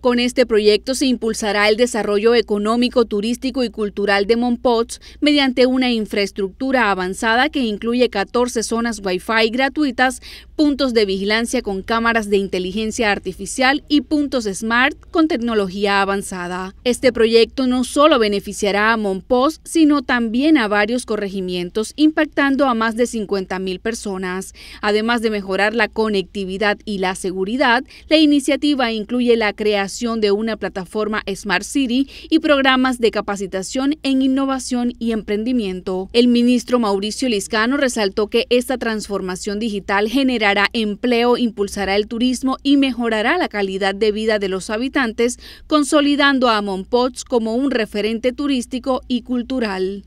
Con este proyecto se impulsará el desarrollo económico, turístico y cultural de Montpots mediante una infraestructura avanzada que incluye 14 zonas Wi-Fi gratuitas, puntos de vigilancia con cámaras de inteligencia artificial y puntos smart con tecnología avanzada. Este proyecto no solo beneficiará a Montpots, sino también a varios corregimientos, impactando a más de 50.000 personas. Además de mejorar la conectividad y la seguridad, la iniciativa incluye la creación de una plataforma Smart City y programas de capacitación en innovación y emprendimiento. El ministro Mauricio Liscano resaltó que esta transformación digital generará empleo, impulsará el turismo y mejorará la calidad de vida de los habitantes, consolidando a Monpots como un referente turístico y cultural.